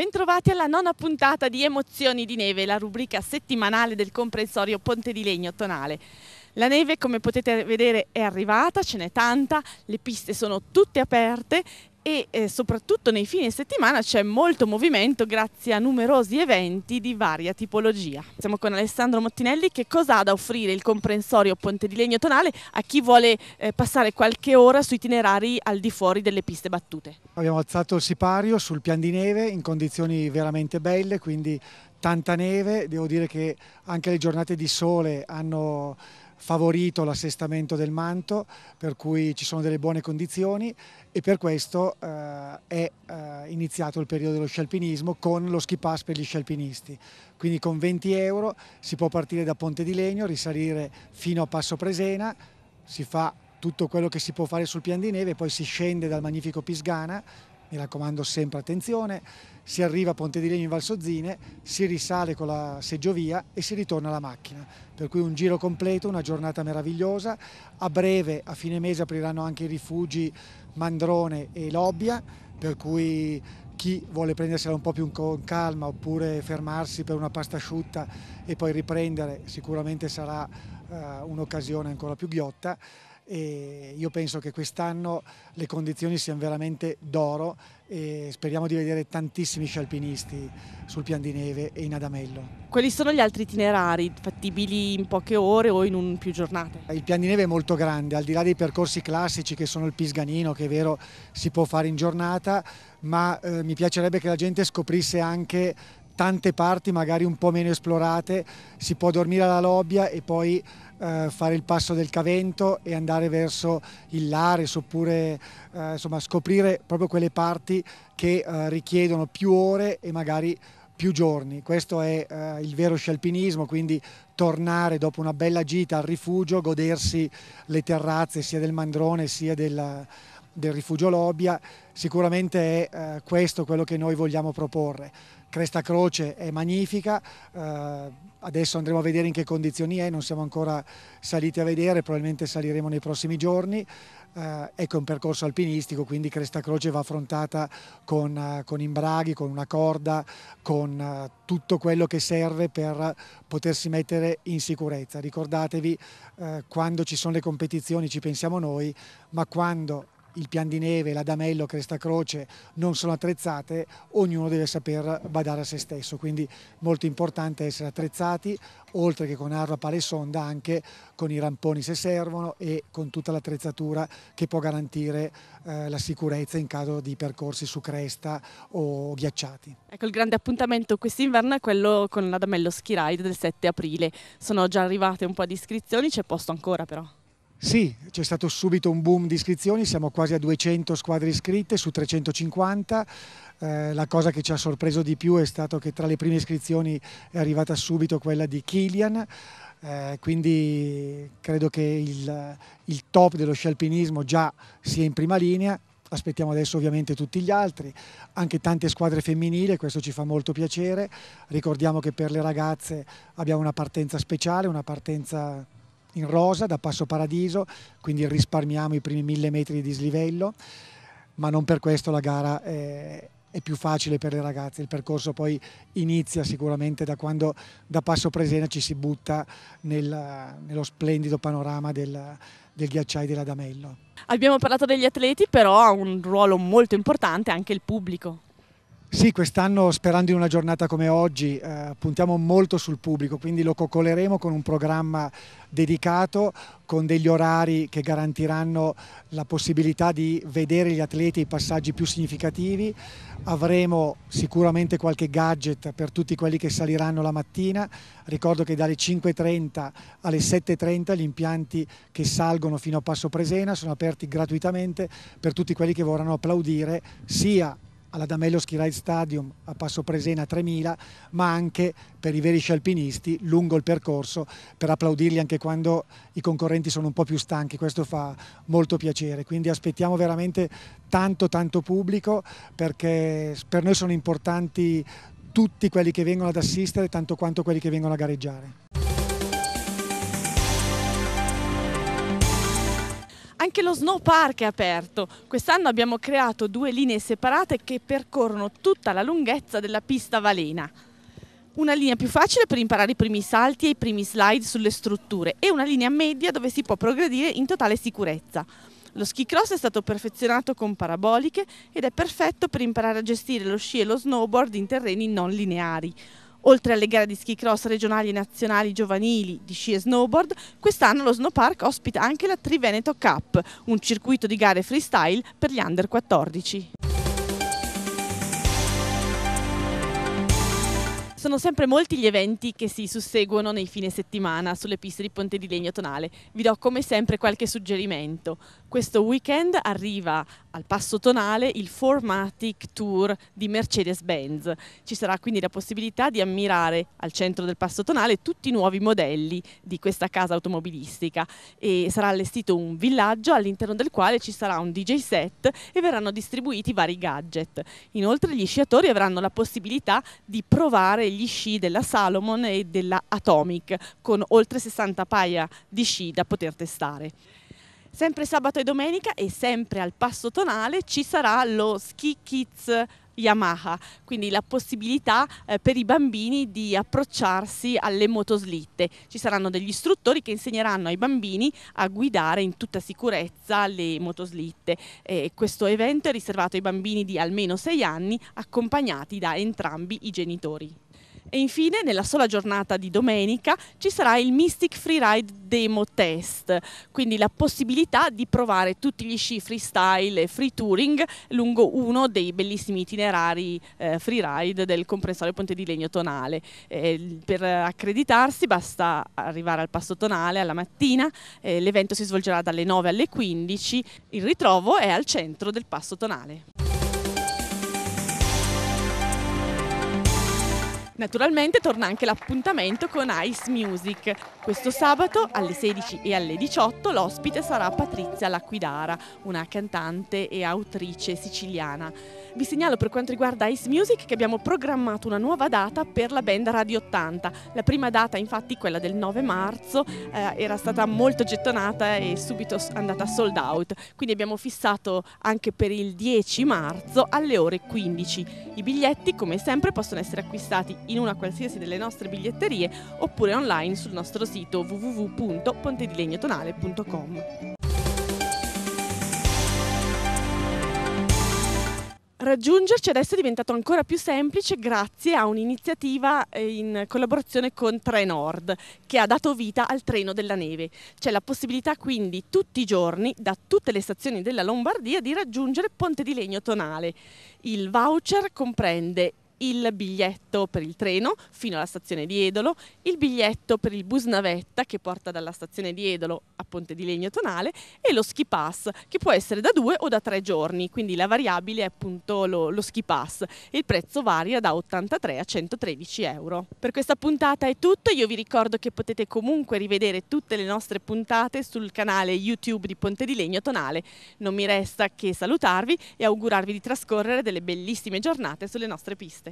Bentrovati alla nona puntata di Emozioni di Neve, la rubrica settimanale del comprensorio Ponte di Legno Tonale. La neve, come potete vedere, è arrivata, ce n'è tanta, le piste sono tutte aperte e eh, soprattutto nei fine settimana c'è molto movimento grazie a numerosi eventi di varia tipologia. Siamo con Alessandro Mottinelli che cosa ha da offrire il comprensorio Ponte di Legno Tonale a chi vuole eh, passare qualche ora su itinerari al di fuori delle piste battute. Abbiamo alzato il sipario sul pian di neve in condizioni veramente belle, quindi tanta neve, devo dire che anche le giornate di sole hanno favorito l'assestamento del manto, per cui ci sono delle buone condizioni e per questo eh, è eh, iniziato il periodo dello scialpinismo con lo ski pass per gli scialpinisti. Quindi con 20 euro si può partire da Ponte di Legno, risalire fino a Passo Presena, si fa tutto quello che si può fare sul pian di neve, poi si scende dal magnifico Pisgana mi raccomando sempre attenzione, si arriva a Ponte di Legno in Valsozzine, si risale con la seggiovia e si ritorna alla macchina. Per cui un giro completo, una giornata meravigliosa. A breve, a fine mese, apriranno anche i rifugi Mandrone e Lobbia, per cui chi vuole prendersela un po' più con calma oppure fermarsi per una pasta asciutta e poi riprendere sicuramente sarà uh, un'occasione ancora più ghiotta e io penso che quest'anno le condizioni siano veramente d'oro e speriamo di vedere tantissimi scialpinisti sul Pian di Neve e in Adamello. Quali sono gli altri itinerari fattibili in poche ore o in un, più giornate? Il Pian di Neve è molto grande, al di là dei percorsi classici che sono il Pisganino, che è vero si può fare in giornata, ma eh, mi piacerebbe che la gente scoprisse anche tante parti magari un po' meno esplorate, si può dormire alla lobbia e poi eh, fare il passo del Cavento e andare verso il Lares oppure eh, insomma, scoprire proprio quelle parti che eh, richiedono più ore e magari più giorni. Questo è eh, il vero scialpinismo, quindi tornare dopo una bella gita al rifugio, godersi le terrazze sia del Mandrone sia della, del rifugio Lobbia, sicuramente è eh, questo quello che noi vogliamo proporre. Cresta Croce è magnifica, eh, adesso andremo a vedere in che condizioni è, non siamo ancora saliti a vedere, probabilmente saliremo nei prossimi giorni, eh, ecco un percorso alpinistico, quindi Cresta Croce va affrontata con, eh, con imbraghi, con una corda, con eh, tutto quello che serve per potersi mettere in sicurezza. Ricordatevi, eh, quando ci sono le competizioni ci pensiamo noi, ma quando il Pian di Neve, l'adamello, Cresta Croce non sono attrezzate, ognuno deve saper badare a se stesso, quindi molto importante essere attrezzati, oltre che con arro, pala e sonda, anche con i ramponi se servono e con tutta l'attrezzatura che può garantire eh, la sicurezza in caso di percorsi su cresta o ghiacciati. Ecco, il grande appuntamento quest'inverno è quello con l'adamello Ski Ride del 7 aprile, sono già arrivate un po' di iscrizioni, c'è posto ancora però. Sì, c'è stato subito un boom di iscrizioni, siamo quasi a 200 squadre iscritte su 350. Eh, la cosa che ci ha sorpreso di più è stato che tra le prime iscrizioni è arrivata subito quella di Kilian. Eh, quindi credo che il, il top dello scialpinismo già sia in prima linea aspettiamo adesso ovviamente tutti gli altri, anche tante squadre femminili, questo ci fa molto piacere, ricordiamo che per le ragazze abbiamo una partenza speciale, una partenza in rosa da Passo Paradiso, quindi risparmiamo i primi mille metri di dislivello, ma non per questo la gara è, eh, è più facile per le ragazze, il percorso poi inizia sicuramente da quando da Passo Presena ci si butta nel, nello splendido panorama del, del ghiacciaio dell'Adamello. Abbiamo parlato degli atleti, però ha un ruolo molto importante anche il pubblico. Sì, quest'anno sperando in una giornata come oggi eh, puntiamo molto sul pubblico, quindi lo coccoleremo con un programma dedicato, con degli orari che garantiranno la possibilità di vedere gli atleti i passaggi più significativi. Avremo sicuramente qualche gadget per tutti quelli che saliranno la mattina. Ricordo che dalle 5.30 alle 7.30 gli impianti che salgono fino a Passo Presena sono aperti gratuitamente per tutti quelli che vorranno applaudire sia alla Damello Ski Ride Stadium a Passo Presena 3000, ma anche per i veri alpinisti lungo il percorso per applaudirli anche quando i concorrenti sono un po' più stanchi, questo fa molto piacere, quindi aspettiamo veramente tanto tanto pubblico perché per noi sono importanti tutti quelli che vengono ad assistere tanto quanto quelli che vengono a gareggiare. Anche lo snow park è aperto. Quest'anno abbiamo creato due linee separate che percorrono tutta la lunghezza della pista Valena. Una linea più facile per imparare i primi salti e i primi slide sulle strutture e una linea media dove si può progredire in totale sicurezza. Lo ski cross è stato perfezionato con paraboliche ed è perfetto per imparare a gestire lo sci e lo snowboard in terreni non lineari. Oltre alle gare di ski cross regionali e nazionali giovanili di sci e snowboard, quest'anno lo Snowpark ospita anche la Triveneto Cup, un circuito di gare freestyle per gli under 14. Sono sempre molti gli eventi che si susseguono nei fine settimana sulle piste di Ponte di Legno Tonale. Vi do come sempre qualche suggerimento. Questo weekend arriva al Passo Tonale il Formatic Tour di Mercedes-Benz. Ci sarà quindi la possibilità di ammirare al centro del Passo Tonale tutti i nuovi modelli di questa casa automobilistica e sarà allestito un villaggio all'interno del quale ci sarà un DJ set e verranno distribuiti vari gadget. Inoltre gli sciatori avranno la possibilità di provare gli degli sci della Salomon e della Atomic con oltre 60 paia di sci da poter testare. Sempre sabato e domenica e sempre al passo tonale ci sarà lo Ski Kids Yamaha, quindi la possibilità eh, per i bambini di approcciarsi alle motoslitte. Ci saranno degli istruttori che insegneranno ai bambini a guidare in tutta sicurezza le motoslitte. E questo evento è riservato ai bambini di almeno 6 anni accompagnati da entrambi i genitori. E infine, nella sola giornata di domenica, ci sarà il Mystic Freeride Demo Test, quindi la possibilità di provare tutti gli sci freestyle e free touring lungo uno dei bellissimi itinerari eh, freeride del comprensorio Ponte di Legno Tonale. Eh, per accreditarsi basta arrivare al passo tonale alla mattina, eh, l'evento si svolgerà dalle 9 alle 15, il ritrovo è al centro del passo tonale. Naturalmente torna anche l'appuntamento con Ice Music. Questo sabato alle 16 e alle 18 l'ospite sarà Patrizia Laquidara, una cantante e autrice siciliana. Vi segnalo per quanto riguarda Ice Music che abbiamo programmato una nuova data per la band Radio 80. La prima data infatti, quella del 9 marzo, eh, era stata molto gettonata e subito andata sold out, quindi abbiamo fissato anche per il 10 marzo alle ore 15. I biglietti come sempre possono essere acquistati in una qualsiasi delle nostre biglietterie oppure online sul nostro sito www.pontedilegnotonale.com. Raggiungerci adesso è diventato ancora più semplice grazie a un'iniziativa eh, in collaborazione con Trenord che ha dato vita al treno della neve. C'è la possibilità quindi tutti i giorni da tutte le stazioni della Lombardia di raggiungere Ponte di Legno Tonale. Il voucher comprende il biglietto per il treno fino alla stazione di Edolo, il biglietto per il bus navetta che porta dalla stazione di Edolo a Ponte di Legno Tonale e lo ski pass che può essere da due o da tre giorni, quindi la variabile è appunto lo, lo ski pass il prezzo varia da 83 a 113 euro. Per questa puntata è tutto, io vi ricordo che potete comunque rivedere tutte le nostre puntate sul canale YouTube di Ponte di Legno Tonale. Non mi resta che salutarvi e augurarvi di trascorrere delle bellissime giornate sulle nostre piste.